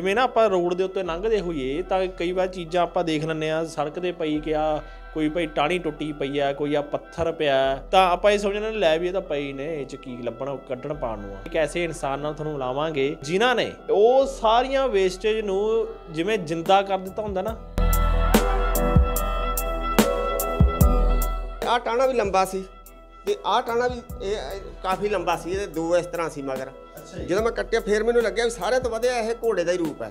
ਜਿਵੇਂ ਨਾ ਆਪਾਂ ਰੋਡ ਦੇ ਉੱਤੇ ਲੰਘਦੇ ਹੋਈਏ ਤਾਂ ਕਈ ਵਾਰ ਚੀਜ਼ਾਂ ਆਪਾਂ ਦੇਖ ਲੈਂਦੇ ਆ ਸੜਕ ਤੇ ਪਈ ਆ ਕੋਈ ਭਾਈ ਟਾਣੀ ਟੁੱਟੀ ਪਈ ਆ ਕੋਈ ਆ ਪੱਥਰ ਪਿਆ ਤਾਂ ਆਪਾਂ ਇਹ ਸਮਝਣਾ ਲੈ ਵੀ ਇਹ ਤਾਂ ਪਈ ਨੇ ਇਹ ਚ ਕੀ ਲੱਭਣਾ ਕੱਢਣ ਪਾਣ ਨੂੰ ਆ ਇੱਕ ਐਸੇ ਇਨਸਾਨ ਨਾਲ ਤੁਹਾਨੂੰ ਲਾਵਾਂਗੇ ਜਿਨ੍ਹਾਂ ਨੇ ਉਹ ਸਾਰੀਆਂ ਵੇਸਟੇਜ ਨੂੰ ਜਿਵੇਂ ਜਿੰਦਾ ਕਰ ਦਿੱਤਾ ਹੁੰਦਾ ਨਾ ਆ ਟਾਣਾ ਵੀ ਲੰਬਾ ਸੀ ਤੇ ਆਹ ਟਾਣਾ ਵੀ ਇਹ ਕਾਫੀ ਲੰਬਾ ਸੀ ਇਹਦੇ ਦੋ ਇਸ ਤਰ੍ਹਾਂ ਸੀ ਮਗਰ ਜਦੋਂ ਮੈਂ ਕੱਟਿਆ ਫੇਰ ਮੈਨੂੰ ਲੱਗਿਆ ਵੀ ਸਾਰੇ ਤੋਂ ਵਧਿਆ ਇਹ ਘੋੜੇ ਦਾ ਹੀ ਰੂਪ ਹੈ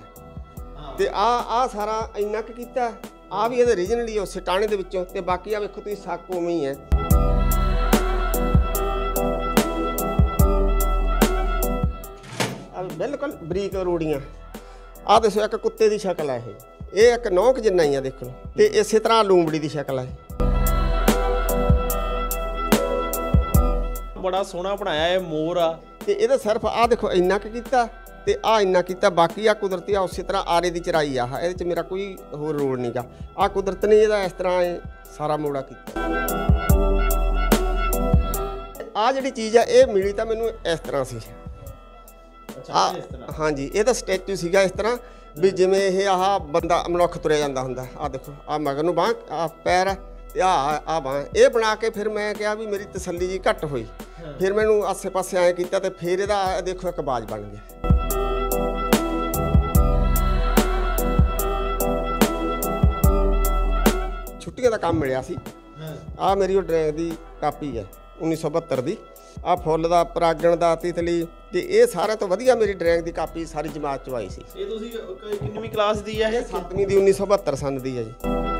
ਤੇ ਆ ਆ ਸਾਰਾ ਇੰਨਾ ਕੁ ਕੀਤਾ ਆ ਵੀ ਇਹਦੇ originally ਉਹ ਟਾਣੇ ਦੇ ਵਿੱਚੋਂ ਤੇ ਬਾਕੀ ਆ ਵੇਖੋ ਤੁਸੀਂ ਸਾਕ ਉਵੇਂ ਹੀ ਹੈ ਆ ਬਿਲਕੁਲ ਬਰੀਕ ਰੋੜੀਆਂ ਆ ਦੇਖੋ ਇੱਕ ਕੁੱਤੇ ਦੀ ਸ਼ਕਲ ਹੈ ਇਹ ਇਹ ਇੱਕ ਨੌਕ ਜਿੰਨਾ ਹੀ ਆ ਦੇਖੋ ਤੇ ਇਸੇ ਤਰ੍ਹਾਂ ਲੂੰਬੜੀ ਦੀ ਸ਼ਕਲ ਹੈ ਬੜਾ ਸੋਹਣਾ ਬਣਾਇਆ ਇਹ ਮੋਰ ਆ ਤੇ ਇਹਦਾ ਸਿਰਫ ਆ ਦੇਖੋ ਇੰਨਾ ਕੁ ਕੀਤਾ ਤੇ ਆ ਇੰਨਾ ਕੀਤਾ ਬਾਕੀ ਆ ਕੁਦਰਤੀ ਆ ਉਸੇ ਤਰ੍ਹਾਂ ਆਰੇ ਦੀ ਚਰਾਈ ਆ ਇਹਦੇ ਚ ਮੇਰਾ ਕੋਈ ਹੋਰ ਰੋਲ ਨਹੀਂਗਾ ਆ ਕੁਦਰਤ ਨੇ ਇਹਦਾ ਇਸ ਤਰ੍ਹਾਂ ਸਾਰਾ ਮੋੜਾ ਕੀਤਾ ਆ ਜਿਹੜੀ ਚੀਜ਼ ਆ ਇਹ ਮਿਲੀ ਤਾਂ ਮੈਨੂੰ ਇਸ ਤਰ੍ਹਾਂ ਸੀ ਅੱਛਾ ਇਸ ਤਰ੍ਹਾਂ ਹਾਂਜੀ ਇਹ ਤਾਂ ਸਟੈਚੂ ਸੀਗਾ ਇਸ ਤਰ੍ਹਾਂ ਵੀ ਜਿਵੇਂ ਇਹ ਆਹ ਬੰਦਾ ਮਨੁੱਖ ਤੁਰਿਆ ਜਾਂਦਾ ਹੁੰਦਾ ਆ ਦੇਖੋ ਆ ਮਗਰ ਨੂੰ ਬਾਹ ਆ ਪੈਰ ਆ ਆ ਆ ਬਾ ਇਹ ਬਣਾ ਕੇ ਫਿਰ ਮੈਂ ਕਿਹਾ ਵੀ ਮੇਰੀ ਤਸੱਲੀ ਜੀ ਘੱਟ ਹੋਈ ਫਿਰ ਮੈਨੂੰ ਆਸੇ-ਪਾਸੇ ਐ ਕੀਤਾ ਤੇ ਫਿਰ ਇਹਦਾ ਦੇਖੋ ਇੱਕ ਬਾਜ ਬਣ ਗਿਆ ਛੁੱਟੀਆਂ ਦਾ ਕੰਮ ਮਿਲਿਆ ਸੀ ਆ ਮੇਰੀ ਉਹ ਡਰਾਇੰਗ ਦੀ ਕਾਪੀ ਹੈ 1972 ਦੀ ਆ ਫੁੱਲ ਦਾ ਪਰਾਗਣ ਦਾ ਤਿਤਲੀ ਤੇ ਇਹ ਸਾਰਿਆਂ ਤੋਂ ਵਧੀਆ ਮੇਰੀ ਡਰਾਇੰਗ ਦੀ ਕਾਪੀ ਸਾਰੀ ਜਮਾਤ ਚ ਆਈ ਸੀ ਇਹ ਤੁਸੀਂ ਕਿੰਨੀਵੀਂ ਕਲਾਸ ਦੀ ਹੈ ਇਹ 7ਵੀਂ ਦੀ 1972 ਸਨ ਦੀ ਹੈ ਜੀ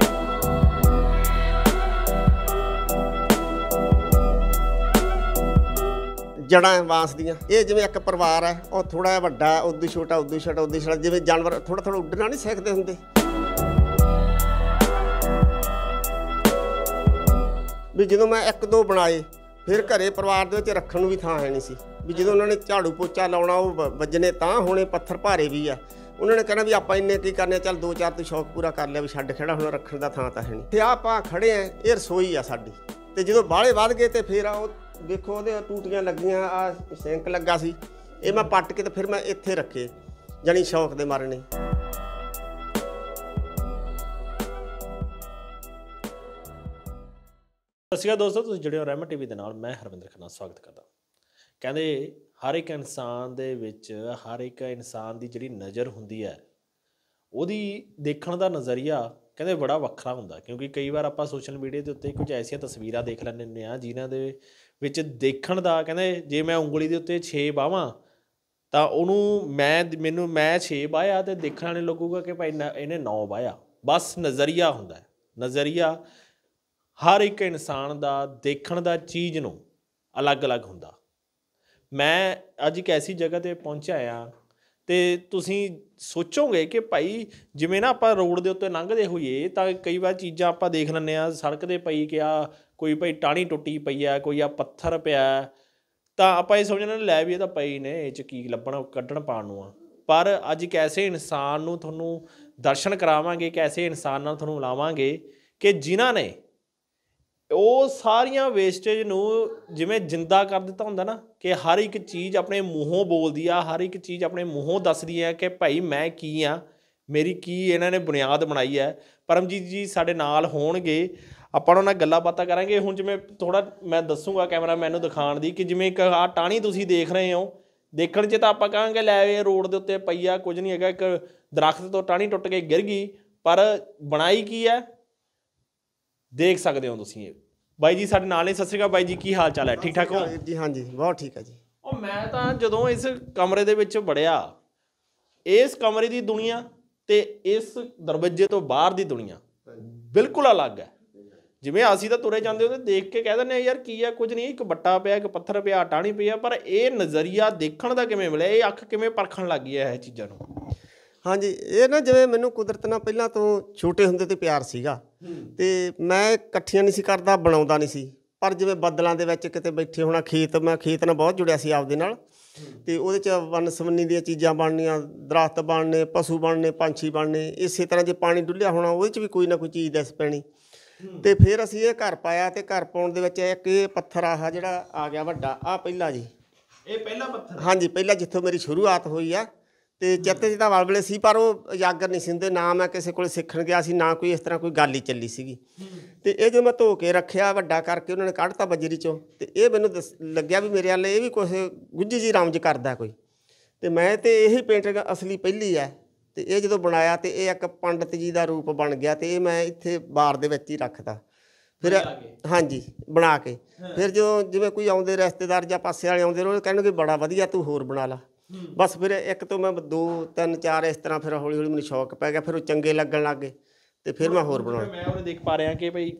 ਜੜਾਂ ਹੈ ਦੀਆਂ ਇਹ ਜਿਵੇਂ ਇੱਕ ਪਰਿਵਾਰ ਹੈ ਉਹ ਥੋੜਾ ਜਿਹਾ ਵੱਡਾ ਉਦੋਂ ਛੋਟਾ ਉਦੋਂ ਛੋਟਾ ਉਦੋਂ ਛੋਟਾ ਜਿਵੇਂ ਜਾਨਵਰ ਥੋੜਾ ਥੋੜਾ ਉੱਡਣਾ ਨਹੀਂ ਸਿੱਖਦੇ ਹੁੰਦੇ ਵੀ ਜਦੋਂ ਮੈਂ ਇੱਕ ਦੋ ਬਣਾਏ ਫਿਰ ਘਰੇ ਪਰਿਵਾਰ ਦੇ ਵਿੱਚ ਰੱਖਣ ਨੂੰ ਵੀ ਥਾਂ ਹੈ ਨਹੀਂ ਸੀ ਵੀ ਜਦੋਂ ਉਹਨਾਂ ਨੇ ਝਾੜੂ ਪੋਚਾ ਲਾਉਣਾ ਉਹ ਵੱਜਨੇ ਤਾਂ ਹੋਣੇ ਪੱਥਰ ਭਾਰੇ ਵੀ ਆ ਉਹਨਾਂ ਨੇ ਕਹਿੰਦਾ ਵੀ ਆਪਾਂ ਇੰਨੇ ਕੀ ਕਰਨੇ ਚੱਲ ਦੋ ਚਾਰ ਤੇ ਸ਼ੌਕ ਪੂਰਾ ਕਰ ਲਿਆ ਵੀ ਛੱਡ ਖੜਾ ਹੁਣ ਰੱਖਣ ਦਾ ਥਾਂ ਤਾਂ ਹੈ ਨਹੀਂ ਤੇ ਆਪਾਂ ਖੜੇ ਆ ਇਹ ਰਸੋਈ ਆ ਸਾਡੀ ਤੇ ਜਦੋਂ ਬਾਹਲੇ ਵੱਧ ਗਏ ਤੇ ਫੇਰ ਆ ਉਹ ਵੇਖੋ ਉਹਦੇ ਟੂਟੀਆਂ ਲੱਗੀਆਂ ਆ ਸਿੰਕ ਲੱਗਾ ਸੀ ਇਹ ਮੈਂ ਪੱਟ ਕੇ ਤੇ ਫਿਰ ਮੈਂ ਇੱਥੇ ਰੱਖੇ ਜਾਨੀ ਸ਼ੌਂਕ ਦੇ ਮਾਰੇ ਨੇ ਸਤਿ ਸ਼੍ਰੀ ਅਕਾਲ ਦੋਸਤੋ ਤੁਸੀਂ ਜੁੜਿਓ ਹੋ ਰਹਿਮਤ ਟੀਵੀ ਦੇ ਨਾਲ ਮੈਂ ਹਰਵਿੰਦਰ ਖੰਨਾ ਸਵਾਗਤ ਕਰਦਾ ਕਹਿੰਦੇ ਹਰ ਇੱਕ ਇਨਸਾਨ ਦੇ ਵਿੱਚ ਹਰ ਇੱਕ ਇਨਸਾਨ ਦੀ ਜਿਹੜੀ ਨਜ਼ਰ ਹੁੰਦੀ ਹੈ ਉਹਦੀ ਦੇਖਣ ਦਾ ਨਜ਼ਰੀਆ ਕਹਿੰਦੇ ਬੜਾ ਵੱਖਰਾ ਹੁੰਦਾ ਕਿਉਂਕਿ ਕਈ ਵਾਰ ਆਪਾਂ ਸੋਸ਼ਲ ਮੀਡੀਆ ਦੇ ਉੱਤੇ ਕੁਝ ਐਸੀਆਂ ਤਸਵੀਰਾਂ ਦੇਖ ਲੈਂਦੇ ਨੇ ਆ ਜਿਨ੍ਹਾਂ ਦੇ ਵਿੱਚ ਦੇਖਣ ਦਾ ਕਹਿੰਦੇ ਜੇ ਮੈਂ ਉਂਗਲੀ ਦੇ ਉੱਤੇ 6 ਬਾਵਾਂ ਤਾਂ ਉਹਨੂੰ ਮੈਂ ਮੈਨੂੰ ਮੈਂ 6 ਬਾਇਆ ਤੇ ਦੇਖਣ ਵਾਲੇ ਲੱਗੂਗਾ ਕਿ ਭਾਈ ਇਹਨੇ 9 ਬਾਇਆ ਬਸ ਨਜ਼ਰੀਆ ਹੁੰਦਾ ਹੈ ਨਜ਼ਰੀਆ ਹਰ ਇੱਕ ਇਨਸਾਨ ਦਾ ਦੇਖਣ ਦਾ ਚੀਜ਼ ਨੂੰ ਅਲੱਗ-ਅਲੱਗ ਹੁੰਦਾ ਮੈਂ ਅੱਜ ਇੱਕ ਐਸੀ ਜਗ੍ਹਾ ਤੇ ਪਹੁੰਚਿਆ ਆ ਤੇ ਤੁਸੀਂ ਸੋਚੋਗੇ ਕਿ ਭਾਈ ਜਿਵੇਂ ਨਾ ਆਪਾਂ ਰੋਡ ਦੇ ਉੱਤੇ ਲੰਘਦੇ ਹੋਈਏ ਤਾਂ ਕਈ ਵਾਰ ਚੀਜ਼ਾਂ ਆਪਾਂ ਦੇਖ ਲੈਂਦੇ ਆ ਸੜਕ ਦੇ ਪਈ ਕਿ ਆ ਕੋਈ ਭਾਈ ਟਾਣੀ ਟੁੱਟੀ ਪਈ ਆ ਕੋਈ ਆ ਪੱਥਰ ਪਿਆ ਤਾਂ ਆਪਾਂ ਇਹ ਸਮਝਣਾ ਲੈ ਵੀ ਇਹ ਤਾਂ ਪਈ ਨੇ ਇਹ ਚ ਕੀ ਲੱਭਣਾ ਕੱਢਣ ਪਾਣ ਨੂੰ ਆ ਪਰ ਅੱਜ ਕੈਸੇ ਇਨਸਾਨ ਨੂੰ ਤੁਹਾਨੂੰ ਦਰਸ਼ਨ ਕਰਾਵਾਂਗੇ ਕੈਸੇ ਇਨਸਾਨ ਨਾਲ ਤੁਹਾਨੂੰ ਲਾਵਾਂਗੇ ਕਿ ਜਿਨ੍ਹਾਂ ਨੇ ਉਹ ਸਾਰੀਆਂ ਵੇਸਟੇਜ ਨੂੰ ਜਿਵੇਂ ਜਿੰਦਾ ਕਰ ਦਿੱਤਾ ਹੁੰਦਾ ਨਾ ਕਿ ਹਰ ਇੱਕ ਚੀਜ਼ ਆਪਣੇ ਮੂੰਹੋਂ ਬੋਲਦੀ ਆ ਹਰ ਇੱਕ ਚੀਜ਼ ਆਪਣੇ ਮੂੰਹੋਂ ਦੱਸਦੀ ਆ ਕਿ ਭਾਈ ਮੈਂ ਕੀ ਆ ਮੇਰੀ ਕੀ ਇਹਨਾਂ ਨੇ ਬੁਨਿਆਦ ਬਣਾਈ ਹੈ ਪਰਮਜੀਤ ਜੀ ਸਾਡੇ ਨਾਲ ਹੋਣਗੇ ਆਪਾਂ ਉਹਨਾਂ ਨਾਲ ਗੱਲਾਂ ਬਾਤਾਂ ਕਰਾਂਗੇ ਹੁਣ ਜਿਵੇਂ ਥੋੜਾ ਮੈਂ ਦੱਸੂਗਾ ਕੈਮਰਾਮੈਨ ਨੂੰ ਦਿਖਾਉਣ ਦੀ ਕਿ ਜਿਵੇਂ ਇੱਕ ਆ ਟਾਣੀ ਤੁਸੀਂ ਦੇਖ ਰਹੇ ਹੋ ਦੇਖਣ 'ਚ ਤਾਂ ਆਪਾਂ ਕਹਾਂਗੇ ਲੈ ਇਹ ਰੋਡ ਦੇ ਉੱਤੇ ਪਈਆ ਕੁਝ ਨਹੀਂ ਹੈਗਾ ਇੱਕ ਦਰਖਤ ਤੋਂ ਟਾਣੀ ਟੁੱਟ ਕੇ ਗਿਰ ਗਈ ਪਰ ਬਣਾਈ ਕੀ ਹੈ ਦੇਖ ਸਕਦੇ ਹੋ ਤੁਸੀਂ ਇਹ ਬਾਈ ਜੀ ਸਾਡੇ ਨਾਲ ਨੇ ਸਤਿ ਸ਼੍ਰੀ ਅਕਾਲ ਬਾਈ ਜੀ ਕੀ ਹਾਲ ਚਾਲ ਹੈ ਠੀਕ ਠਾਕ ਹੋ ਜੀ ਹਾਂਜੀ ਬਹੁਤ ਠੀਕ ਹੈ ਜੀ ਉਹ ਮੈਂ ਤਾਂ ਜਦੋਂ ਇਸ ਕਮਰੇ ਦੇ ਵਿੱਚ ਵੜਿਆ ਇਸ ਕਮਰੇ ਦੀ ਦੁਨੀਆ ਤੇ ਇਸ ਦਰਵਾਜ਼ੇ ਤੋਂ ਬਾਹਰ ਦੀ ਦੁਨੀਆ ਬਿਲਕੁਲ ਅਲੱਗ ਹੈ ਜਿਵੇਂ ਆਸੀ ਤਾਂ ਤੁਰੇ ਜਾਂਦੇ ਉਹਦੇ ਦੇਖ ਕੇ ਕਹਿ ਦਿੰਦੇ ਆ ਯਾਰ ਕੀ ਆ ਕੁਝ ਨਹੀਂ ਇੱਕ ਬੱਟਾ ਪਿਆ ਇੱਕ ਪੱਥਰ ਪਿਆ ਟਾਣੀ ਪਿਆ ਪਰ ਇਹ ਨਜ਼ਰੀਆ ਦੇਖਣ ਦਾ ਕਿਵੇਂ ਮਿਲਿਆ ਇਹ ਅੱਖ ਕਿਵੇਂ ਪਰਖਣ ਲੱਗ ਗਈ ਇਹ ਚੀਜ਼ਾਂ ਨੂੰ ਹਾਂਜੀ ਇਹ ਨਾ ਜਿਵੇਂ ਮੈਨੂੰ ਕੁਦਰਤ ਨਾਲ ਪਹਿਲਾਂ ਤੋਂ ਛੋਟੇ ਹੁੰਦੇ ਤੇ ਪਿਆਰ ਸੀਗਾ ਤੇ ਮੈਂ ਇਕੱਠੀਆਂ ਨਹੀਂ ਸੀ ਕਰਦਾ ਬਣਾਉਂਦਾ ਨਹੀਂ ਸੀ ਪਰ ਜਿਵੇਂ ਬੱਦਲਾਂ ਦੇ ਵਿੱਚ ਕਿਤੇ ਬੈਠੇ ਹੋਣਾ ਖੇਤ ਮੈਂ ਖੇਤ ਨਾਲ ਬਹੁਤ ਜੁੜਿਆ ਸੀ ਆਪਦੇ ਨਾਲ ਤੇ ਉਹਦੇ ਚ ਵਨ ਸਵੰਨੀ ਦੀਆਂ ਚੀਜ਼ਾਂ ਬਣਨੀਆਂ ਦਰਖਤ ਬਣਨੇ ਪਸ਼ੂ ਬਣਨੇ ਪੰਛੀ ਬਣਨੇ ਇਸੇ ਤਰ੍ਹਾਂ ਜੇ ਪਾਣੀ ਡੁੱਲਿਆ ਹੋਣਾ ਉਹਦੇ ਚ ਵੀ ਕੋਈ ਨਾ ਕੋਈ ਚੀਜ਼ ਦਿਸ ਪੈਣੀ ਤੇ ਫਿਰ ਅਸੀਂ ਇਹ ਘਰ ਪਾਇਆ ਤੇ ਘਰ ਪਾਉਣ ਦੇ ਵਿੱਚ ਇੱਕ ਇਹ ਪੱਥਰ ਆਹ ਜਿਹੜਾ ਆ ਗਿਆ ਵੱਡਾ ਆ ਪਹਿਲਾ ਜੀ ਇਹ ਪਹਿਲਾ ਪੱਥਰ ਹਾਂਜੀ ਪਹਿਲਾ ਜਿੱਥੋਂ ਮੇਰੀ ਸ਼ੁਰੂਆਤ ਹੋਈ ਆ ਤੇ ਚੱਤੇ ਜੀ ਵਲਵਲੇ ਸੀ ਪਰ ਉਹ ਯਾਗਰ ਨਹੀਂ ਸਿੰਦੇ ਨਾਮ ਆ ਕਿਸੇ ਕੋਲ ਸਿੱਖਣ ਗਿਆ ਸੀ ਨਾ ਕੋਈ ਇਸ ਤਰ੍ਹਾਂ ਕੋਈ ਗੱਲ ਹੀ ਚੱਲੀ ਸੀਗੀ ਤੇ ਇਹ ਜੋ ਮੈਂ ਧੋ ਕੇ ਰੱਖਿਆ ਵੱਡਾ ਕਰਕੇ ਉਹਨਾਂ ਨੇ ਕੱਢਤਾ ਬਜਰੀ ਚੋਂ ਤੇ ਇਹ ਮੈਨੂੰ ਲੱਗਿਆ ਵੀ ਮੇਰੇ ਵਾਲੇ ਇਹ ਵੀ ਕੁਝ ਗੁੱਜੀ ਜੀ ਰਾਮਜ ਕਰਦਾ ਕੋਈ ਤੇ ਮੈਂ ਤੇ ਇਹੀ ਪੇਂਟਿੰਗ ਅਸਲੀ ਪਹਿਲੀ ਆ ਤੇ ਇਹ ਜਦੋਂ ਬਣਾਇਆ ਤੇ ਇਹ ਇੱਕ ਪੰਡਤ ਜੀ ਦਾ ਰੂਪ ਬਣ ਗਿਆ ਤੇ ਇਹ ਮੈਂ ਇੱਥੇ ਬਾਰ ਦੇ ਵਿੱਚ ਹੀ ਰੱਖਦਾ ਫਿਰ ਹਾਂਜੀ ਬਣਾ ਕੇ ਫਿਰ ਜਦੋਂ ਜਿਵੇਂ ਕੋਈ ਆਉਂਦੇ ਰਿਸ਼ਤੇਦਾਰ ਜਾਂ ਪਾਸੇ ਵਾਲੇ ਆਉਂਦੇ ਰੋਜ਼ ਕਹਿਣਗੇ ਬੜਾ ਵਧੀਆ ਤੂੰ ਹੋਰ ਬਣਾ ਲਾ ਬਸ ਫਿਰ ਇੱਕ ਤੋਂ ਮੈਂ ਦੋ ਤਿੰਨ ਚਾਰ ਇਸ ਤਰ੍ਹਾਂ ਫਿਰ ਹੌਲੀ ਹੌਲੀ ਮੈਨੂੰ ਸ਼ੌਕ ਪੈ ਗਿਆ ਫਿਰ ਉਹ ਚੰਗੇ ਲੱਗਣ ਲੱਗੇ ਤੇ ਫਿਰ ਮੈਂ ਹੋਰ ਬਣਾਉਣਾ ਮੈਂ ਉਹਨੇ ਦੇਖ ਪਾ ਰਿਹਾ ਕਿ ਭਈ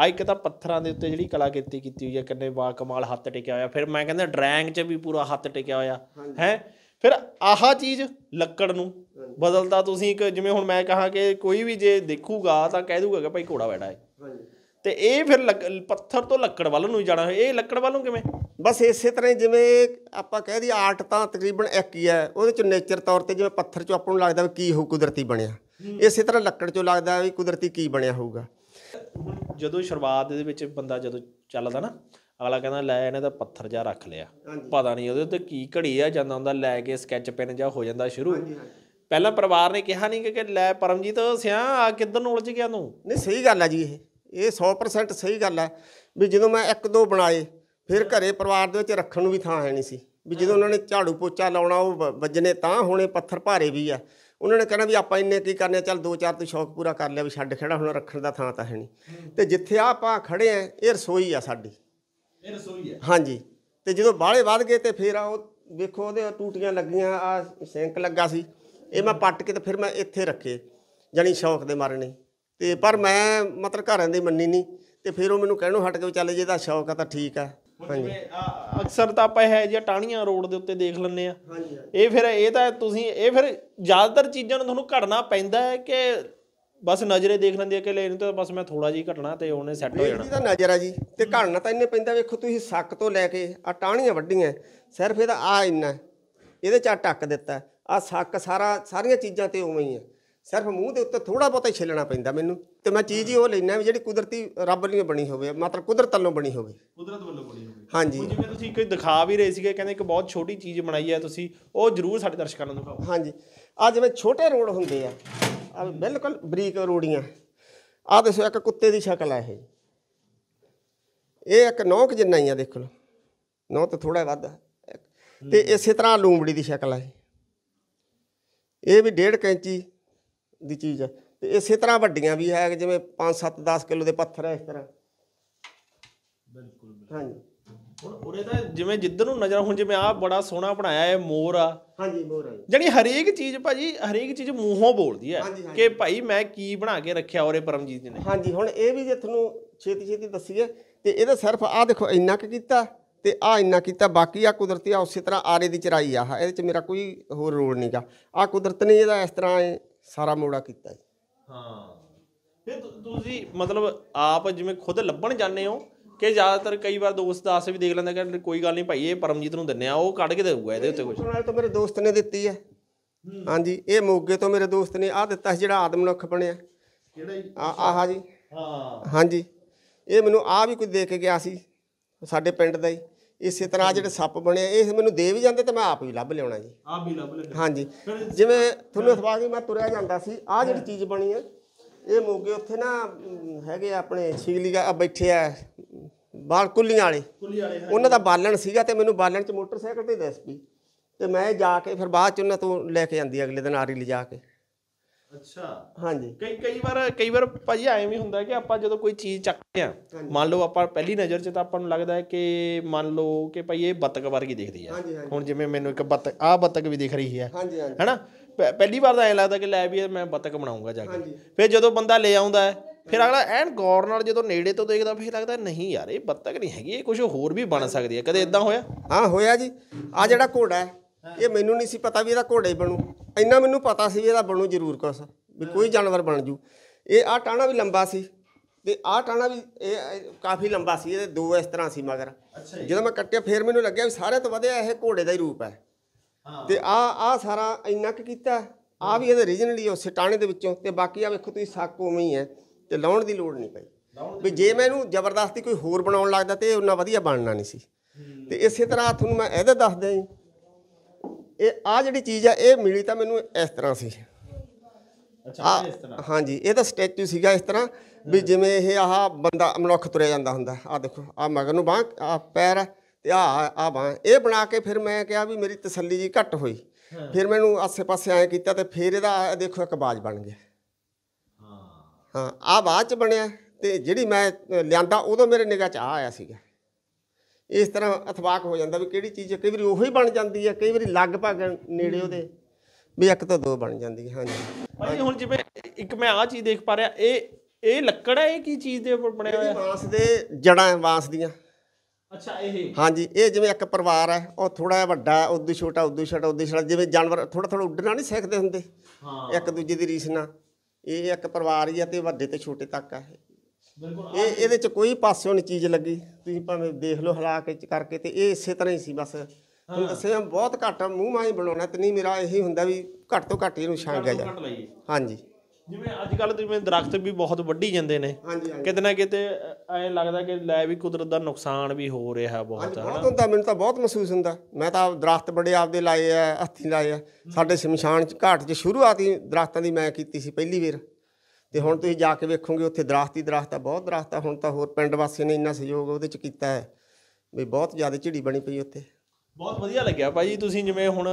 ਆ ਇੱਕ ਤਾਂ ਪੱਥਰਾਂ ਦੇ ਉੱਤੇ ਜਿਹੜੀ ਕਲਾਕ੍ਰਿਤੀ ਕੀਤੀ ਹੋਈ ਹੈ ਕਿੰਨੇ ਵਾ ਕਮਾਲ ਹੱਥ ਟਿਕਿਆ ਹੋਇਆ ਫਿਰ ਮੈਂ ਕਹਿੰਦਾ ਡਰਾਇੰਗ 'ਚ ਵੀ ਪੂਰਾ ਹੱਥ ਟਿਕਿਆ ਹੋਇਆ ਹੈ ਫਿਰ ਆਹਾ ਚੀਜ਼ ਲੱਕੜ ਨੂੰ ਬਦਲਦਾ ਤੁਸੀਂ ਇੱਕ ਜਿਵੇਂ ਹੁਣ ਮੈਂ ਕਹਾ ਕਿ ਕੋਈ ਵੀ ਜੇ ਦੇਖੂਗਾ ਤਾਂ ਕਹਿ ਦੂਗਾ ਕਿ ਭਾਈ ਘੋੜਾ ਬੈਠਾ ਹੈ ਤੇ ਇਹ ਫਿਰ ਪੱਥਰ ਤੋਂ ਲੱਕੜ ਵੱਲ ਨੂੰ ਜਾਣਾ ਇਹ ਲੱਕੜ ਵੱਲ ਨੂੰ ਕਿਵੇਂ ਬਸ ਇਸੇ ਤਰ੍ਹਾਂ ਜਿਵੇਂ ਆਪਾਂ ਕਹਿ ਦਈਏ ਆਰਟ ਤਾਂ ਤਕਰੀਬਨ ਇੱਕ ਹੀ ਹੈ ਉਹਦੇ ਚ ਨੇਚਰ ਤੌਰ ਤੇ ਜਿਵੇਂ ਪੱਥਰ ਚੋਂ ਆਪਾਂ ਨੂੰ ਲੱਗਦਾ ਕਿ ਕੀ ਹੋ ਕੁਦਰਤੀ ਬਣਿਆ ਇਸੇ ਤਰ੍ਹਾਂ ਲੱਕੜ ਚੋਂ ਲੱਗਦਾ ਵੀ ਕੁਦਰਤੀ ਕੀ ਬਣਿਆ ਹੋਊਗਾ ਜਦੋਂ ਸ਼ੁਰੂਆਤ ਦੇ ਵਿੱਚ ਬੰਦਾ ਜਦੋਂ ਚੱਲਦਾ ਨਾ ਅਗਲਾ ਕਹਿੰਦਾ ਲੈ ਇਹਨੇ ਤਾਂ ਪੱਥਰ ਜਾ ਰੱਖ ਲਿਆ ਪਤਾ ਨਹੀਂ ਉਹਦੇ ਉੱਤੇ ਕੀ ਘੜੀ ਆ ਜਾਂਦਾ ਹੁੰਦਾ ਲੈ ਕੇ ਸਕੈਚ ਪੈਨ ਜਾਂ ਹੋ ਜਾਂਦਾ ਸ਼ੁਰੂ ਪਹਿਲਾਂ ਪਰਿਵਾਰ ਨੇ ਕਿਹਾ ਨਹੀਂ ਕਿ ਲੈ ਪਰਮਜੀਤ ਸਿਆ ਆ ਕਿੱਧਰ ਨੂੰ ਉਲਝ ਗਿਆ ਤੂੰ ਨਹੀਂ ਸਹੀ ਗੱਲ ਆ ਜੀ ਇਹ ਇਹ 100% ਸਹੀ ਗੱਲ ਆ ਵੀ ਜਦੋਂ ਮੈਂ ਇੱਕ ਦੋ ਬਣਾਏ ਫਿਰ ਘਰੇ ਪਰਿਵਾਰ ਦੇ ਵਿੱਚ ਰੱਖਣ ਨੂੰ ਵੀ ਥਾਂ ਹੈ ਨਹੀਂ ਸੀ ਵੀ ਜਦੋਂ ਉਹਨਾਂ ਨੇ ਝਾੜੂ ਪੋਚਾ ਲਾਉਣਾ ਉਹ ਵੱਜਨੇ ਤਾਂ ਹੋਣੇ ਪੱਥਰ ਭਾਰੇ ਵੀ ਆ ਉਹਨਾਂ ਨੇ ਕਹਿਣਾ ਵੀ ਆਪਾਂ ਇੰਨੇ ਕੀ ਕਰਨੇ ਚੱਲ ਦੋ ਚਾਰ ਤੇ ਸ਼ੌਕ ਪੂਰਾ ਕਰ ਲਿਆ ਵੀ ਛੱਡ ਖੜਾ ਹੁਣ ਰੱਖਣ ਦਾ ਥਾਂ ਤਾਂ ਹੈ ਨਹੀਂ ਤੇ ਜਿੱਥੇ ਆਪਾਂ ਖੜੇ ਆ ਇਹ ਰਸੋਈ ਆ ਸਾਡੀ ਇਹ ਰਸੋਈ ਹੈ ਹਾਂਜੀ ਤੇ ਜਦੋਂ ਬਾਹਲੇ ਵੱਧ ਗਏ ਤੇ ਫੇਰ ਆ ਉਹ ਵੇਖੋ ਉਹਦੇ ਟੂਟੀਆਂ ਲੱਗੀਆਂ ਆ ਸਿੰਕ ਲੱਗਾ ਸੀ ਇਹ ਮੈਂ ਪੱਟ ਕੇ ਤੇ ਫਿਰ ਮੈਂ ਇੱਥੇ ਰੱਖੇ ਜਾਨੀ ਸ਼ੌਂਕ ਦੇ ਮਾਰੇ ਨੇ ਤੇ ਪਰ ਮੈਂ ਮਤਲਬ ਘਰਾਂ ਦੀ ਮੰਨੀ ਨਹੀਂ ਤੇ ਫਿਰ ਉਹ ਮੈਨੂੰ ਕਹਿਣੋਂ ਹਟ ਕੇ ਚੱਲ ਜੇ ਦਾ ਸ਼ੌਕ ਆ ਤਾਂ ਠੀਕ ਆ ਹਾਂਜੀ ਅਕਸਰ ਤਾਂ ਆਪਾਂ ਇਹ ਜਿਹੇ ਟਾਣੀਆਂ ਰੋਡ ਦੇ ਉੱਤੇ ਦੇਖ ਲੈਂਦੇ ਆ ਹਾਂਜੀ ਇਹ ਫਿਰ ਇਹ ਤਾਂ ਤੁਸੀਂ ਇਹ ਫਿਰ ਜ਼ਿਆਦਾਤਰ ਚੀਜ਼ਾਂ ਨੂੰ ਤੁਹਾਨੂੰ ਘੜਨਾ ਪੈਂਦਾ ਹੈ ਕਿ ਬਸ ਨਜ਼ਰੇ ਦੇਖ ਲੈਂਦੀ ਆ ਕਿ ਲੈ ਇਹਨੂੰ ਤਾਂ ਬਸ ਮੈਂ ਥੋੜਾ ਜੀ ਘਟਣਾ ਤੇ ਉਹਨੇ ਸੈੱਟ ਹੋ ਜਾਣਾ ਇਹਦਾ ਨਜ਼ਰ ਆ ਜੀ ਤੇ ਘੜਨਾ ਤਾਂ ਇੰਨੇ ਪੈਂਦਾ ਵੇਖੋ ਤੁਸੀਂ ਸੱਕ ਤੋਂ ਲੈ ਕੇ ਆ ਟਾਹਣੀਆਂ ਵੱਡੀਆਂ ਸਿਰਫ ਇਹਦਾ ਆ ਇੰਨਾ ਇਹਦੇ ਚ ਆ ਟੱਕ ਦਿੱਤਾ ਆ ਸੱਕ ਸਾਰਾ ਸਾਰੀਆਂ ਚੀਜ਼ਾਂ ਤੇ ਉਵੇਂ ਹੀ ਆ ਸਿਰਫ ਮੂੰਹ ਦੇ ਉੱਤੇ ਥੋੜਾ ਬਹੁਤਾ ਛਿਲਣਾ ਪੈਂਦਾ ਮੈਨੂੰ ਤੇ ਮੈਂ ਚੀਜ਼ ਹੀ ਉਹ ਲੈਣਾ ਵੀ ਜਿਹੜੀ ਕੁਦਰਤੀ ਰੱਬ ਲਈ ਬਣੀ ਹੋਵੇ ਮਤਲਬ ਕੁਦਰਤ ਵੱਲੋਂ ਬਣੀ ਹੋਵੇ ਕੁਦਰਤ ਵੱਲੋਂ ਬਣੀ ਹੋਵੇ ਹਾਂਜੀ ਜਿਵੇਂ ਤੁਸੀਂ ਕੋਈ ਦਿਖਾ ਵੀ ਰਹੇ ਸੀਗੇ ਕਹਿੰਦੇ ਇੱਕ ਬਹੁਤ ਛੋਟੀ ਚੀਜ਼ ਬਣਾਈ ਹੈ ਤੁਸੀਂ ਉਹ ਜ਼ਰੂਰ ਸਾਡੇ ਦਰਸ਼ਕਾਂ ਨੂੰ ਦਿਖਾਓ ਹਾਂਜੀ ਆ ਜਿਵੇਂ ਛੋਟੇ ਰੋਡ ਹੁੰਦੇ ਆ ਆ ਬਿਲਕੁਲ ਬਰੀਕ ਰੋੜੀਆਂ ਆ ਦੇਖੋ ਇੱਕ ਕੁੱਤੇ ਦੀ ਸ਼ਕਲ ਆ ਇਹ ਇਹ ਇੱਕ ਨੌਕ ਜਿੰਨਾ ਹੀ ਆ ਦੇਖ ਲਓ ਨੌ ਤਾਂ ਥੋੜਾ ਵੱਧ ਤੇ ਇਸੇ ਤਰ੍ਹਾਂ ਲੂੰਬੜੀ ਦੀ ਸ਼ਕਲ ਆ ਇਹ ਵੀ 1.5 ਕੈਂਚੀ ਦੀ ਚੀਜ਼ ਆ ਤੇ ਇਸੇ ਤਰ੍ਹਾਂ ਵੱਡੀਆਂ ਵੀ ਹੈ ਜਿਵੇਂ 5 7 10 ਕਿਲੋ ਦੇ ਪੱਥਰ ਹੈ ਇਸ ਤਰ੍ਹਾਂ ਬਿਲਕੁਲ ਹਾਂਜੀ ਉਰੇ ਤਾਂ ਜਿਵੇਂ ਜਿੱਧਰ ਨੂੰ ਨਜ਼ਰ ਹੁਣ ਜਿਵੇਂ ਆ ਬੜਾ ਸੋਹਣਾ ਬਣਾਇਆ ਹੈ ਮੋਰ ਆ ਹਾਂਜੀ ਮੋਰ ਆ ਜਾਨੀ ਹਰੇਕ ਚੀਜ਼ ਭਾਜੀ ਹਰੇਕ ਚੀਜ਼ ਮੂੰਹੋਂ ਬੋਲਦੀ ਹੈ ਕਿ ਭਾਈ ਮੈਂ ਕੀ ਬਣਾ ਕੇ ਰੱਖਿਆ ਔਰੇ ਪਰਮਜੀਤ ਜੀ ਨੇ ਹਾਂਜੀ ਹੁਣ ਇਹ ਵੀ ਜੇ ਤੁਹਾਨੂੰ ਛੇਤੀ ਛੇਤੀ ਦੱਸੀਏ ਤੇ ਇਹਦਾ ਸਿਰਫ ਆ ਦੇਖੋ ਇੰਨਾ ਕੁ ਕੀਤਾ ਤੇ ਆ ਇੰਨਾ ਕੀਤਾ ਬਾਕੀ ਆ ਕੁਦਰਤੀ ਆ ਉਸੇ ਤਰ੍ਹਾਂ ਆਰੇ ਦੀ ਚਰਾਈ ਆ ਇਹਦੇ ਚ ਮੇਰਾ ਕੋਈ ਹੋਰ ਰੋਲ ਨਹੀਂਗਾ ਆ ਕੁਦਰਤ ਨੇ ਇਹਦਾ ਇਸ ਤਰ੍ਹਾਂ ਸਾਰਾ ਮੋੜਾ ਕੀਤਾ ਹਾਂ ਫਿਰ ਤੁਸੀਂ ਮਤਲਬ ਆਪ ਜਿਵੇਂ ਖੁਦ ਲੱਭਣ ਜਾਂਦੇ ਹੋ ਕਿ ਜ਼ਿਆਦਾਤਰ ਕਈ ਵਾਰ ਦੋਸਤ ਦਾਸ ਵੀ ਦੇਖ ਲੈਂਦਾ ਕਿ ਕੋਈ ਗੱਲ ਨਹੀਂ ਭਾਈ ਇਹ ਪਰਮਜੀਤ ਨੂੰ ਦਿੰਨੇ ਆ ਉਹ ਕੱਢ ਕੇ ਦੇਊਗਾ ਇਹਦੇ ਉੱਤੇ ਕੁਝ ਨਾਲ ਤਾਂ ਮੇਰੇ ਦੋਸਤ ਨੇ ਦਿੱਤੀ ਹੈ ਹਾਂਜੀ ਇਹ ਮੋਗੇ ਤੋਂ ਮੇਰੇ ਦੋਸਤ ਨੇ ਆ ਦਿੱਤਾ ਸੀ ਜਿਹੜਾ ਆਦਮ ਨੁੱਖ ਬਣਿਆ ਕਿਹੜਾ ਜੀ ਆਹ ਜੀ ਹਾਂ ਹਾਂਜੀ ਇਹ ਮੈਨੂੰ ਆ ਵੀ ਕੋਈ ਦੇ ਕੇ ਗਿਆ ਸੀ ਸਾਡੇ ਪਿੰਡ ਦਾ ਹੀ ਇਸੇ ਤਰ੍ਹਾਂ ਜਿਹੜੇ ਸੱਪ ਬਣਿਆ ਇਹ ਮੈਨੂੰ ਦੇ ਵੀ ਜਾਂਦੇ ਤੇ ਮੈਂ ਆਪ ਵੀ ਲੱਭ ਲਿਆਉਣਾ ਜੀ ਆਪ ਵੀ ਲੱਭ ਲਿਆ ਹਾਂਜੀ ਜਿਵੇਂ ਤੁਹਾਨੂੰ ਅਸਵਾਗ ਵੀ ਮੈਂ ਤੁਰਿਆ ਜਾਂਦਾ ਸੀ ਆ ਜਿਹੜੀ ਚੀਜ਼ ਬਣੀ ਹੈ ਇਹ ਮੋਗੇ ਉੱਥੇ ਨਾ ਹੈਗੇ ਆਪਣੇ ਛੀਲੀ ਬੈਠਿਆ ਬਾਲ ਕੁੱਲੀਆਂ ਵਾਲੇ ਕੁੱਲੀ ਵਾਲੇ ਉਹਨਾਂ ਦਾ ਬਾਲਣ ਸੀਗਾ ਤੇ ਮੈਨੂੰ ਬਾਲਣ 'ਚ ਮੋਟਰਸਾਈਕਲ ਤੇ ਦੱਸ ਤੇ ਮੈਂ ਜਾ ਕੇ ਫਿਰ ਬਾਅਦ 'ਚ ਉਹਨਾਂ ਤੋਂ ਲੈ ਕੇ ਜਾਂਦੀ ਅਗਲੇ ਦਿਨ ਆਰੀ ਲਿਜਾ ਕੇ ਅੱਛਾ ਹਾਂਜੀ ਕਈ ਕਈ ਵਾਰ ਕਈ ਵਾਰ ਭਾਜੀ ਐਵੇਂ ਵੀ ਹੁੰਦਾ ਕਿ ਆਪਾਂ ਜਦੋਂ ਕੋਈ ਚੀਜ਼ ਚੱਕਦੇ ਆ ਮੰਨ ਲਓ ਆਪਾਂ ਪਹਿਲੀ ਨਜ਼ਰ 'ਚ ਤਾਂ ਆਪਾਂ ਨੂੰ ਲੱਗਦਾ ਹੈ ਕਿ ਮੰਨ ਲਓ ਕਿ ਭਾਈ ਇਹ ਬਤਕ ਵਰਗੀ ਦਿਖਦੀ ਆ ਹੁਣ ਜਿਵੇਂ ਮੈਨੂੰ ਇੱਕ ਬਤਕ ਆ ਬਤਕ ਵੀ ਦਿਖ ਰਹੀ ਹੈ ਹੈਨਾ ਪਹਿਲੀ ਵਾਰ ਤਾਂ ਐ ਲੱਗਦਾ ਕਿ ਲੈ ਵੀ ਮੈਂ ਬਤਕ ਬਣਾਉਂਗਾ ਜਾ ਕੇ ਫਿਰ ਜਦੋਂ ਬੰਦਾ ਲੈ ਆਉਂਦਾ ਹੈ ਫਿਰ ਅਗਲਾ ਐਨ ਗੌਰ ਨਾਲ ਜਦੋਂ ਨੇੜੇ ਤੋਂ ਦੇਖਦਾ ਫਿਰ ਲੱਗਦਾ ਨਹੀਂ ਯਾਰ ਇਹ ਬੱਤਕ ਨਹੀਂ ਹੈਗੀ ਇਹ ਕੁਝ ਹੋਰ ਵੀ ਬਣ ਸਕਦੀ ਹੈ ਕਦੇ ਇਦਾਂ ਹੋਇਆ ਹਾਂ ਹੋਇਆ ਜੀ ਆ ਜਿਹੜਾ ਘੋੜਾ ਹੈ ਇਹ ਮੈਨੂੰ ਨਹੀਂ ਸੀ ਪਤਾ ਵੀ ਇਹਦਾ ਘੋੜੇ ਬਣੂ ਇੰਨਾ ਮੈਨੂੰ ਪਤਾ ਸੀ ਵੀ ਇਹਦਾ ਬਣੂ ਜ਼ਰੂਰ ਕੁਛ ਵੀ ਕੋਈ ਜਾਨਵਰ ਬਣ ਜੂ ਇਹ ਆ ਟਾਣਾ ਵੀ ਲੰਬਾ ਸੀ ਤੇ ਆ ਟਾਣਾ ਵੀ ਇਹ ਕਾਫੀ ਲੰਬਾ ਸੀ ਇਹਦੇ ਦੋ ਇਸ ਤਰ੍ਹਾਂ ਸੀ ਮਗਰ ਜਦੋਂ ਮੈਂ ਕੱਟਿਆ ਫੇਰ ਮੈਨੂੰ ਲੱਗਿਆ ਵੀ ਸਾਰੇ ਤੋਂ ਵਧਿਆ ਇਹ ਘੋੜੇ ਦਾ ਹੀ ਰੂਪ ਹੈ ਤੇ ਆ ਆ ਸਾਰਾ ਇੰਨਾ ਕੀਤਾ ਆ ਵੀ ਇਹਦੇ ਰੀਜਨਲੀ ਉਸੇ ਟਾਣੇ ਦੇ ਵਿੱਚੋਂ ਤੇ ਬਾਕੀ ਆ ਵੇਖੋ ਤੁਸੀਂ ਸਾਕ ਉਵੇਂ ਹੀ ਹੈ ਤੇ ਲਾਉਣ ਦੀ ਲੋੜ ਨਹੀਂ ਪਈ ਵੀ ਜੇ ਮੈਂ ਇਹਨੂੰ ਜ਼ਬਰਦਸਤੀ ਕੋਈ ਹੋਰ ਬਣਾਉਣ ਲੱਗਦਾ ਤੇ ਇਹ ਉਹਨਾਂ ਵਧੀਆ ਬਣਨਾ ਨਹੀਂ ਸੀ ਤੇ ਇਸੇ ਤਰ੍ਹਾਂ ਤੁਹਾਨੂੰ ਮੈਂ ਇਹਦਾ ਦੱਸ ਦਿਆਂ ਇਹ ਆ ਜਿਹੜੀ ਚੀਜ਼ ਆ ਇਹ ਮਿਲੀ ਤਾਂ ਮੈਨੂੰ ਇਸ ਤਰ੍ਹਾਂ ਸੀ ਅੱਛਾ ਇਸ ਤਰ੍ਹਾਂ ਹਾਂਜੀ ਇਹ ਤਾਂ ਸਟੈਚੂ ਸੀਗਾ ਇਸ ਤਰ੍ਹਾਂ ਵੀ ਜਿਵੇਂ ਇਹ ਆਹ ਬੰਦਾ ਮਨੁੱਖ ਤੁਰਿਆ ਜਾਂਦਾ ਹੁੰਦਾ ਆ ਦੇਖੋ ਆ ਮਗਰ ਨੂੰ ਬਾਹ ਆ ਪੈਰ ਤੇ ਆ ਆ ਬਾਹ ਇਹ ਬਣਾ ਕੇ ਫਿਰ ਮੈਂ ਕਿਹਾ ਵੀ ਮੇਰੀ ਤਸੱਲੀ ਜੀ ਘੱਟ ਹੋਈ ਫਿਰ ਮੈਨੂੰ ਆਸੇ-ਪਾਸੇ ਐ ਕੀਤਾ ਤੇ ਫਿਰ ਇਹਦਾ ਦੇਖੋ ਇੱਕ ਬਾਜ ਬਣ ਗਿਆ ਹਾਂ ਆ ਬਾਅਦ ਚ ਬਣਿਆ ਤੇ ਜਿਹੜੀ ਮੈਂ ਲਿਆਂਦਾ ਉਦੋਂ ਮੇਰੇ ਨਿਗਾ ਚ ਆਇਆ ਸੀਗਾ ਇਸ ਤਰ੍ਹਾਂ ਅਥਵਾਕ ਹੋ ਜਾਂਦਾ ਵੀ ਕਿਹੜੀ ਚੀਜ਼ ਕਈ ਵਾਰੀ ਉਹੀ ਬਣ ਜਾਂਦੀ ਹੈ ਕਈ ਵਾਰੀ ਲਗਭਗ ਨੇੜੇ ਉਹਦੇ ਵੀ ਇੱਕ ਤੋਂ ਦੋ ਬਣ ਜਾਂਦੀ ਹੈ ਹਾਂਜੀ ਭਾਈ ਹੁਣ ਜਿਵੇਂ ਇੱਕ ਮੈਂ ਆ ਚੀਜ਼ ਦੇਖ ਪਾ ਰਿਹਾ ਇਹ ਇਹ ਲੱਕੜ ਹੈ ਇਹ ਕੀ ਚੀਜ਼ ਦੇ ਉੱਪਰ ਬਣਿਆ ਹੋਇਆ ਹੈ ਬਾਂਸ ਦੇ ਜੜਾਂ ਬਾਂਸ ਦੀਆਂ ਅੱਛਾ ਇਹ ਹਾਂਜੀ ਇਹ ਜਿਵੇਂ ਇੱਕ ਪਰਿਵਾਰ ਹੈ ਉਹ ਥੋੜਾ ਜਿਹਾ ਵੱਡਾ ਉਦੋਂ ਛੋਟਾ ਉਦੋਂ ਛੋਟਾ ਉਦੋਂ ਛੋਟਾ ਜਿਵੇਂ ਜਾਨਵਰ ਥੋੜਾ ਥੋੜਾ ਉੱਡਣਾ ਨਹੀਂ ਸਿੱਖਦੇ ਹੁੰਦੇ ਹਾਂ ਇੱਕ ਦੂਜੇ ਦੀ ਰੀਸ ਨਾਲ ਇਹ ਇੱਕ ਪਰਿਵਾਰ ਹੀ ਆ ਤੇ ਵੱਡੇ ਤੇ ਛੋਟੇ ਤੱਕ ਆ ਇਹ ਇਹਦੇ ਚ ਕੋਈ ਪਾਸਿਓਂ ਨਹੀਂ ਚੀਜ਼ ਲੱਗੀ ਤੁਸੀਂ ਭਾਵੇਂ ਦੇਖ ਲਓ ਹਲਾ ਕੇ ਚ ਕਰਕੇ ਤੇ ਇਹ ਇਸੇ ਤਰ੍ਹਾਂ ਹੀ ਸੀ ਬਸ ਦੱਸਿਆ ਬਹੁਤ ਘੱਟ ਮੂੰਹ ਮਾਂ ਹੀ ਬਣਾਉਣਾ ਤੇ ਨਹੀਂ ਮੇਰਾ ਇਹੀ ਹੁੰਦਾ ਵੀ ਘੱਟ ਤੋਂ ਘੱਟ ਇਹਨੂੰ ਛਾਂਗਿਆ ਜਾ ਹਾਂਜੀ ਜਿਵੇਂ ਅੱਜ ਕੱਲ ਜਿਵੇਂ ਦਰਖਤ ਵੀ ਬਹੁਤ ਵੱਢੀ ਜਾਂਦੇ ਨੇ ਕਿਤੇ ਨਾ ਕਿਤੇ ਐ ਲੱਗਦਾ ਕਿ ਲੈ ਵੀ ਕੁਦਰਤ ਦਾ ਨੁਕਸਾਨ ਵੀ ਹੋ ਰਿਹਾ ਬਹੁਤ ਹੈ ਬਹੁਤ ਹੁੰਦਾ ਮੈਨੂੰ ਤਾਂ ਬਹੁਤ ਮਹਿਸੂਸ ਹੁੰਦਾ ਮੈਂ ਤਾਂ ਦਰਖਤ ਬੜੇ ਆਪਦੇ ਲਾਏ ਆ ਹੱਥੀ ਲਾਏ ਆ ਸਾਡੇ ਸ਼ਮਸ਼ਾਨ ਘਾਟ 'ਚ ਸ਼ੁਰੂਆਤ ਹੀ ਦਰਖਤਾਂ ਦੀ ਮੈਂ ਕੀਤੀ ਸੀ ਪਹਿਲੀ ਵਾਰ ਤੇ ਹੁਣ ਤੁਸੀਂ ਜਾ ਕੇ ਵੇਖੋਗੇ ਉੱਥੇ ਦਰਖਤ ਹੀ ਦਰਖਤ ਆ ਬਹੁਤ ਦਰਖਤ ਆ ਹੁਣ ਤਾਂ ਹੋਰ ਪਿੰਡ ਵਾਸੀਆਂ ਨੇ ਇੰਨਾ ਸਹਿਯੋਗ ਉਹਦੇ 'ਚ ਕੀਤਾ ਹੈ ਵੀ ਬਹੁਤ ਜ਼ਿਆਦਾ ਝਿੜੀ ਬਣੀ ਪਈ ਉੱਥੇ ਬਹੁਤ ਵਧੀਆ ਲੱਗਿਆ ਭਾਜੀ ਤੁਸੀਂ ਜਿਵੇਂ ਹੁਣ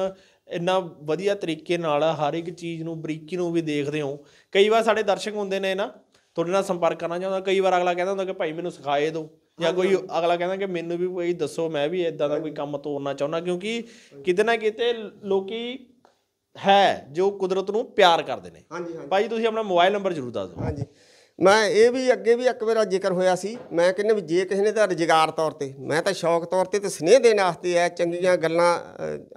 ਇੰਨਾ ਵਧੀਆ ਤਰੀਕੇ ਨਾਲ ਹਰ ਇੱਕ ਚੀਜ਼ ਨੂੰ ਬਰੀਕੀ ਨੂੰ ਵੀ ਦੇਖਦੇ ਹੋ ਕਈ ਵਾਰ ਸਾਡੇ ਦਰਸ਼ਕ ਹੁੰਦੇ ਨੇ ਨਾ ਤੁਹਾਡੇ ਨਾਲ ਸੰਪਰਕ ਕਰਨਾ ਚਾਹੁੰਦਾ ਕਈ ਵਾਰ ਅਗਲਾ ਕਹਿੰਦਾ ਹੁੰਦਾ ਕਿ ਭਾਈ ਮੈਨੂੰ ਸਿਖਾਏ ਦਿਓ ਜਾਂ ਕੋਈ ਅਗਲਾ ਕਹਿੰਦਾ ਕਿ ਮੈਨੂੰ ਵੀ ਕੋਈ ਦੱਸੋ ਮੈਂ ਵੀ ਇਦਾਂ ਦਾ ਕੋਈ ਕੰਮ ਤੋਰਨਾ ਚਾਹੁੰਦਾ ਕਿਉਂਕਿ ਕਿਤੇ ਨਾ ਕਿਤੇ ਲੋਕੀ ਹੈ ਜੋ ਕੁਦਰਤ ਨੂੰ ਪਿਆਰ ਕਰਦੇ ਨੇ ਹਾਂਜੀ ਹਾਂਜੀ ਭਾਈ ਤੁਸੀਂ ਆਪਣਾ ਮੋਬਾਈਲ ਨੰਬਰ ਜ਼ਰੂਰ ਦੱਸ ਦਿਓ ਹਾਂਜੀ ਮੈਂ ਇਹ ਵੀ ਅੱਗੇ ਵੀ ਇੱਕ ਵਾਰ ਜ਼ਿਕਰ ਹੋਇਆ ਸੀ ਮੈਂ ਕਹਿੰਦਾ ਵੀ ਜੇ ਕਿਸੇ ਨੇ ਤਾਂ ਰਜਗਾਰ ਤੌਰ ਤੇ ਮੈਂ ਤਾਂ ਸ਼ੌਕ ਤੌਰ ਤੇ ਤੇ ਸਨੇਹ ਦੇਣ ਵਾਸਤੇ ਆ ਚੰਗੀਆਂ ਗੱਲਾਂ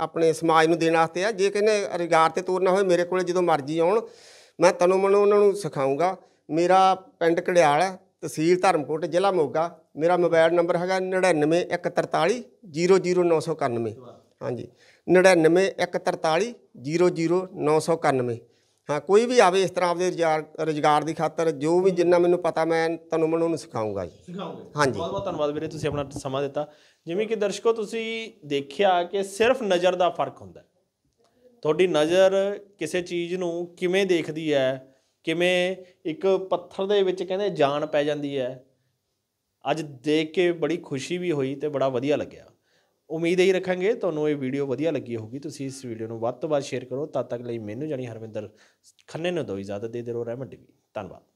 ਆਪਣੇ ਸਮਾਜ ਨੂੰ ਦੇਣ ਵਾਸਤੇ ਆ ਜੇ ਕਿਸੇ ਰਜਗਾਰ ਤੇ ਤੋਰਨਾ ਹੋਵੇ ਮੇਰੇ ਕੋਲੇ ਜਦੋਂ ਮਰਜ਼ੀ ਆਉਣ ਮੈਂ ਤਨੋ ਮਨੋ ਉਹਨਾਂ ਨੂੰ ਸਿਖਾਉਂਗਾ ਮੇਰਾ ਪਿੰਡ ਕੜਿਆਲ ਹੈ ਤਹਿਸੀਲ ਧਰਮਕੋਟ ਜ਼ਿਲ੍ਹਾ ਮੋਗਾ ਮੇਰਾ ਮੋਬਾਈਲ ਨੰਬਰ ਹੈਗਾ 9914400991 ਹਾਂਜੀ 9914400991 ਹਾਂ ਕੋਈ ਵੀ ਆਵੇ ਇਸ ਤਰ੍ਹਾਂ ਆਪਦੇ ਰੋਜ਼ਗਾਰ ਦੀ ਖਾਤਰ ਜੋ ਵੀ ਜਿੰਨਾ ਮੈਨੂੰ ਪਤਾ ਮੈਂ ਤੁਹਾਨੂੰ ਮੈਨੂੰ ਨੂੰ ਸਿਖਾਉਂਗਾ ਜੀ ਸਿਖਾਉਂਗੇ ਹਾਂਜੀ ਬਹੁਤ ਬਹੁਤ ਧੰਨਵਾਦ ਵੀਰੇ ਤੁਸੀਂ ਆਪਣਾ ਸਮਾਂ ਦਿੱਤਾ ਜਿਵੇਂ ਕਿ ਦਰਸ਼ਕੋ ਤੁਸੀਂ ਦੇਖਿਆ ਕਿ ਸਿਰਫ ਨਜ਼ਰ ਦਾ ਫਰਕ ਹੁੰਦਾ ਤੁਹਾਡੀ ਨਜ਼ਰ ਕਿਸੇ ਚੀਜ਼ ਨੂੰ ਕਿਵੇਂ ਦੇਖਦੀ ਹੈ ਕਿਵੇਂ ਇੱਕ ਪੱਥਰ ਦੇ ਵਿੱਚ ਕਹਿੰਦੇ ਜਾਨ ਪੈ ਜਾਂਦੀ ਹੈ ਅੱਜ ਦੇਖ ਕੇ ਬੜੀ ਖੁਸ਼ੀ ਵੀ ਹੋਈ ਤੇ ਬੜਾ ਵਧੀਆ ਲੱਗਿਆ ਉਮੀਦ ਹੀ ਰੱਖਾਂਗੇ ਤੁਹਾਨੂੰ ਇਹ ਵੀਡੀਓ ਵਧੀਆ ਲੱਗੀ ਹੋਊਗੀ ਤੁਸੀਂ ਇਸ ਵੀਡੀਓ ਨੂੰ ਵੱਧ ਤੋਂ ਵੱਧ ਸ਼ੇਅਰ ਕਰੋ ਤਦ ਤੱਕ ਲਈ ਮੈਨੂੰ ਜਾਨੀ ਹਰਵਿੰਦਰ ਖੰਨੇ ਨੂੰ ਦੋ ਇਜਾਜ਼ਤ ਦੇ ਦਿਓ ਰਹਿਮਤ ਦੀ ਧੰਨਵਾਦ